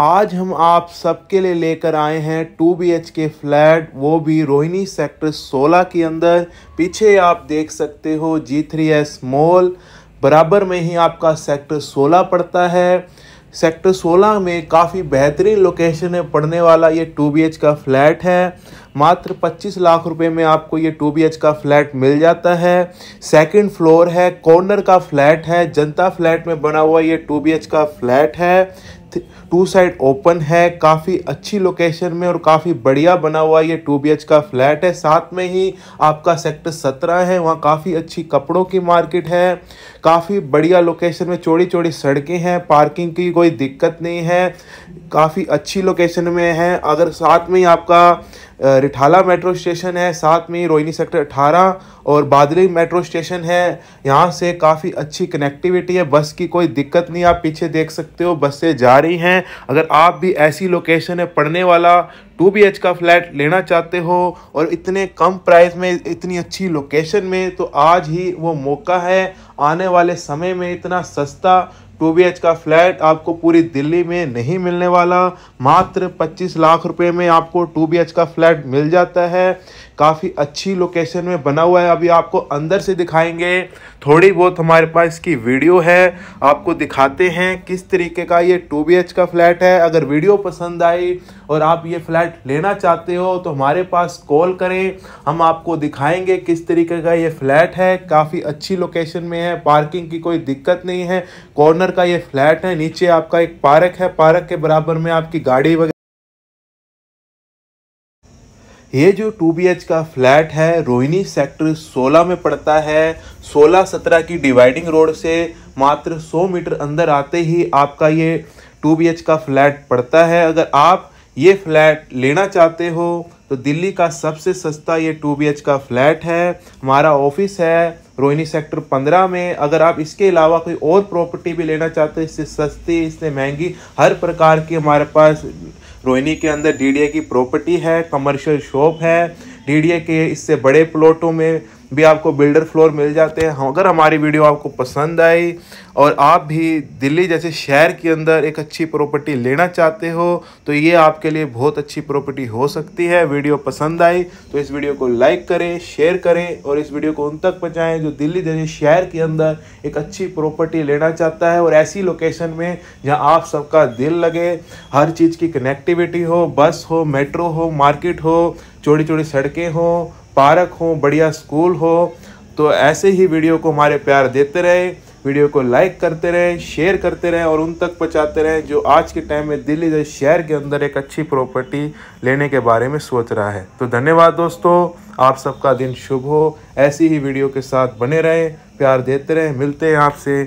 आज हम आप सबके लिए लेकर आए हैं two B H K flat वो भी रोहिणी सेक्टर 16 के अंदर पीछे आप देख सकते हो जी थ्री एस मॉल बराबर में ही आपका सेक्टर 16 पड़ता है सेक्टर 16 में काफ़ी बेहतरीन लोकेशन में पड़ने वाला ये टू बी एच का फ्लैट है मात्र 25 लाख रुपए में आपको ये टू बी एच का फ्लैट मिल जाता है सेकंड फ्लोर है कॉर्नर का फ्लैट है जनता फ्लैट में बना हुआ ये टू बी एच का फ्लैट है टू साइड ओपन है काफ़ी अच्छी लोकेशन में और काफ़ी बढ़िया बना हुआ ये टू बी का फ्लैट है साथ में ही आपका सेक्टर सत्रह है वहाँ काफ़ी अच्छी कपड़ों की मार्केट है काफ़ी बढ़िया लोकेशन में चौड़ी चौड़ी सड़कें हैं पार्किंग की कोई दिक्कत नहीं है काफ़ी अच्छी लोकेशन में है अगर साथ में ही आपका रिठाला मेट्रो स्टेशन है साथ में रोहिणी सेक्टर अठारह और बादली मेट्रो स्टेशन है यहाँ से काफ़ी अच्छी कनेक्टिविटी है बस की कोई दिक्कत नहीं आप पीछे देख सकते हो बसें जा रही हैं अगर आप भी ऐसी लोकेशन है पढ़ने वाला टू बी एच का फ्लैट लेना चाहते हो और इतने कम प्राइस में इतनी अच्छी लोकेशन में तो आज ही वो मौका है आने वाले समय में इतना सस्ता टू बी का फ्लैट आपको पूरी दिल्ली में नहीं मिलने वाला मात्र 25 लाख रुपए में आपको टू बी का फ्लैट मिल जाता है काफ़ी अच्छी लोकेशन में बना हुआ है अभी आपको अंदर से दिखाएंगे थोड़ी बहुत हमारे पास इसकी वीडियो है आपको दिखाते हैं किस तरीके का ये टू बी का फ्लैट है अगर वीडियो पसंद आई और आप ये फ्लैट लेना चाहते हो तो हमारे पास कॉल करें हम आपको दिखाएंगे किस तरीके का ये फ्लैट है काफ़ी अच्छी लोकेशन में है पार्किंग की कोई दिक्कत नहीं है कॉर्नर का ये फ्लैट है नीचे आपका एक पार्क है पार्क के बराबर में आपकी गाड़ी वगैरह ये जो टू बी एच का फ्लैट है रोहिणी सेक्टर 16 में पड़ता है 16-17 की डिवाइडिंग रोड से मात्र 100 मीटर अंदर आते ही आपका ये टू बी एच का फ्लैट पड़ता है अगर आप ये फ्लैट लेना चाहते हो तो दिल्ली का सबसे सस्ता ये टू बी एच का फ्लैट है हमारा ऑफिस है रोहिणी सेक्टर पंद्रह में अगर आप इसके अलावा कोई और प्रॉपर्टी भी लेना चाहते हो इससे सस्ती इससे महंगी हर प्रकार की हमारे पास रोहिणी के अंदर डीडीए की प्रॉपर्टी है कमर्शियल शॉप है डीडीए के इससे बड़े प्लॉटों में भी आपको बिल्डर फ्लोर मिल जाते हैं अगर हमारी वीडियो आपको पसंद आई और आप भी दिल्ली जैसे शहर के अंदर एक अच्छी प्रॉपर्टी लेना चाहते हो तो ये आपके लिए बहुत अच्छी प्रॉपर्टी हो सकती है वीडियो पसंद आई तो इस वीडियो को लाइक करें शेयर करें और इस वीडियो को उन तक पहुँचाएँ जो दिल्ली जैसे शहर के अंदर एक अच्छी प्रॉपर्टी लेना चाहता है और ऐसी लोकेशन में जहाँ आप सबका दिल लगे हर चीज़ की कनेक्टिविटी हो बस हो मेट्रो हो मार्केट हो चौड़ी चौड़ी सड़कें हों पार्क हों बढ़िया स्कूल हो तो ऐसे ही वीडियो को हमारे प्यार देते रहे वीडियो को लाइक करते रहें शेयर करते रहें और उन तक पहुँचाते रहें जो आज के टाइम में दिल्ली जैसे शहर के अंदर एक अच्छी प्रॉपर्टी लेने के बारे में सोच रहा है तो धन्यवाद दोस्तों आप सबका दिन शुभ हो ऐसी ही वीडियो के साथ बने रहें प्यार देते रहें मिलते हैं आपसे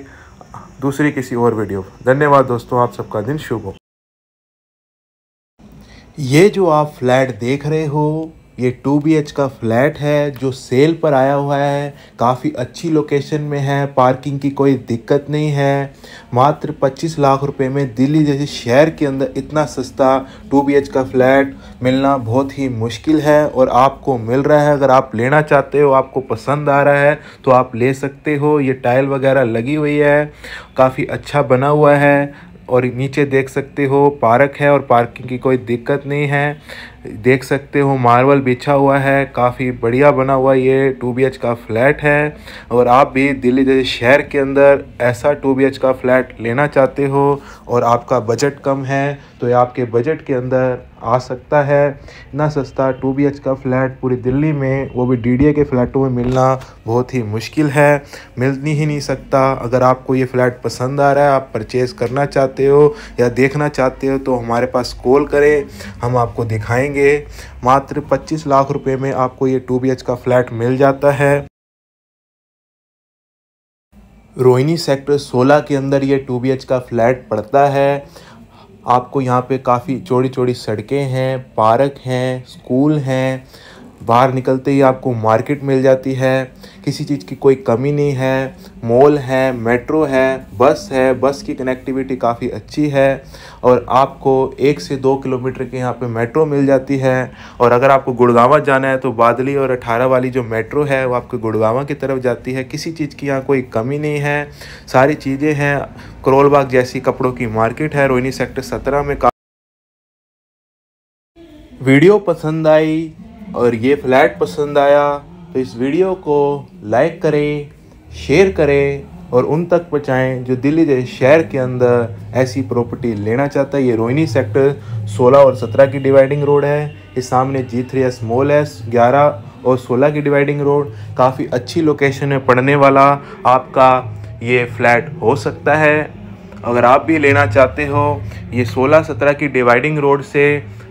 दूसरी किसी और वीडियो धन्यवाद दोस्तों आप सबका दिन शुभ हो ये जो आप फ्लैट देख रहे हो ये टू बी एच का फ्लैट है जो सेल पर आया हुआ है काफ़ी अच्छी लोकेशन में है पार्किंग की कोई दिक्कत नहीं है मात्र 25 लाख रुपए में दिल्ली जैसे शहर के अंदर इतना सस्ता टू बी एच का फ्लैट मिलना बहुत ही मुश्किल है और आपको मिल रहा है अगर आप लेना चाहते हो आपको पसंद आ रहा है तो आप ले सकते हो ये टाइल वगैरह लगी हुई है काफ़ी अच्छा बना हुआ है और नीचे देख सकते हो पार्क है और पार्किंग की कोई दिक्कत नहीं है देख सकते हो मार्बल बिछा हुआ है काफ़ी बढ़िया बना हुआ ये टू बी का फ्लैट है और आप भी दिल्ली जैसे शहर के अंदर ऐसा टू बी का फ्लैट लेना चाहते हो और आपका बजट कम है तो ये आपके बजट के अंदर आ सकता है इतना सस्ता टू बी का फ्लैट पूरी दिल्ली में वो भी डी के फ्लैटों में मिलना बहुत ही मुश्किल है मिल ही नहीं सकता अगर आपको ये फ्लैट पसंद आ रहा है आप परचेज़ करना चाहते हो या देखना चाहते हो तो हमारे पास कॉल करें हम आपको दिखाएँगे करेंगे मात्र 25 लाख रुपए में आपको ये टू बी का फ्लैट मिल जाता है रोहिणी सेक्टर 16 के अंदर ये टू बी का फ्लैट पड़ता है आपको यहाँ पे काफ़ी चौड़ी चौड़ी सड़कें हैं पार्क हैं स्कूल हैं बाहर निकलते ही आपको मार्केट मिल जाती है किसी चीज़ की कोई कमी नहीं है मॉल है मेट्रो है बस है बस की कनेक्टिविटी काफ़ी अच्छी है और आपको एक से दो किलोमीटर के यहाँ पे मेट्रो मिल जाती है और अगर आपको गुड़गावा जाना है तो बादली और अठारह वाली जो मेट्रो है वो आपके गुड़गावा की तरफ जाती है किसी चीज़ की यहाँ कोई कमी नहीं है सारी चीज़ें हैं करोलबाग जैसी कपड़ों की मार्केट है रोहिणी सेक्टर सत्रह में वीडियो पसंद आई और ये फ्लैट पसंद आया तो इस वीडियो को लाइक करें शेयर करें और उन तक पहुँचाएँ जो दिल्ली जैसे शहर के अंदर ऐसी प्रॉपर्टी लेना चाहता है ये रोहिणी सेक्टर 16 और 17 की डिवाइडिंग रोड है इस सामने जी थ्री एस मॉल है ग्यारह और 16 की डिवाइडिंग रोड काफ़ी अच्छी लोकेशन में पड़ने वाला आपका ये फ्लैट हो सकता है अगर आप भी लेना चाहते हो ये 16-17 की डिवाइडिंग रोड से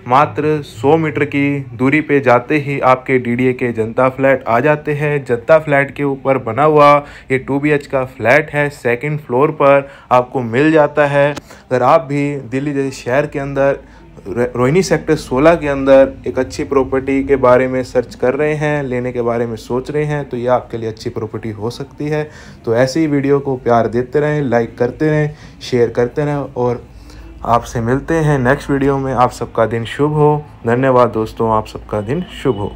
मात्र 100 मीटर की दूरी पे जाते ही आपके डीडीए के जनता फ्लैट आ जाते हैं जनता फ्लैट के ऊपर बना हुआ ये टू बी का फ्लैट है सेकंड फ्लोर पर आपको मिल जाता है अगर आप भी दिल्ली जैसे शहर के अंदर रोहिणी सेक्टर 16 के अंदर एक अच्छी प्रॉपर्टी के बारे में सर्च कर रहे हैं लेने के बारे में सोच रहे हैं तो यह आपके लिए अच्छी प्रॉपर्टी हो सकती है तो ऐसे ही वीडियो को प्यार देते रहें लाइक करते रहें शेयर करते रहें और आपसे मिलते हैं नेक्स्ट वीडियो में आप सबका दिन शुभ हो धन्यवाद दोस्तों आप सबका दिन शुभ हो